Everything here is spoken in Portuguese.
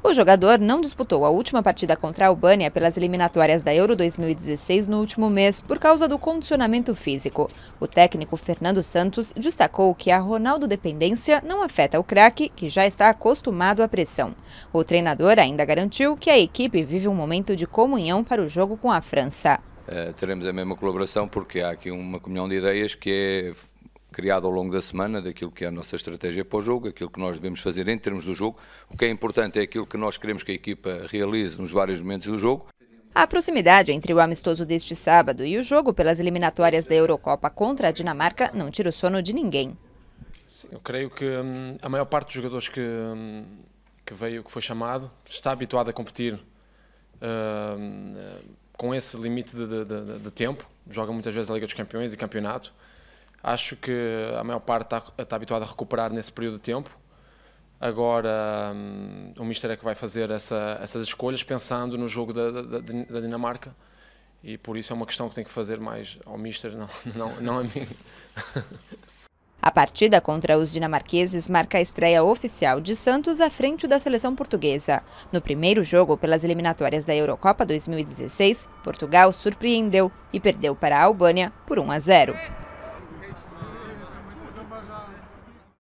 O jogador não disputou a última partida contra a Albânia pelas eliminatórias da Euro 2016 no último mês por causa do condicionamento físico. O técnico Fernando Santos destacou que a Ronaldo dependência não afeta o craque, que já está acostumado à pressão. O treinador ainda garantiu que a equipe vive um momento de comunhão para o jogo com a França. Eh, teremos a mesma colaboração porque há aqui uma comunhão de ideias que é criado ao longo da semana, daquilo que é a nossa estratégia para o jogo, aquilo que nós devemos fazer em termos do jogo. O que é importante é aquilo que nós queremos que a equipa realize nos vários momentos do jogo. A proximidade entre o amistoso deste sábado e o jogo pelas eliminatórias da Eurocopa contra a Dinamarca não tira o sono de ninguém. Sim, eu creio que hum, a maior parte dos jogadores que, hum, que veio, que foi chamado, está habituado a competir hum, com esse limite de, de, de, de tempo. Joga muitas vezes a Liga dos Campeões e campeonato. Acho que a maior parte está, está habituada a recuperar nesse período de tempo. Agora, um, o Mister é que vai fazer essa, essas escolhas pensando no jogo da, da, da, Dinamarca e por isso é uma questão que tem que fazer mais ao Mister, não, não, não a mim. A partida contra os dinamarqueses marca a estreia oficial de Santos à frente da seleção portuguesa. No primeiro jogo pelas eliminatórias da Eurocopa 2016, Portugal surpreendeu e perdeu para a Albânia por 1 a 0.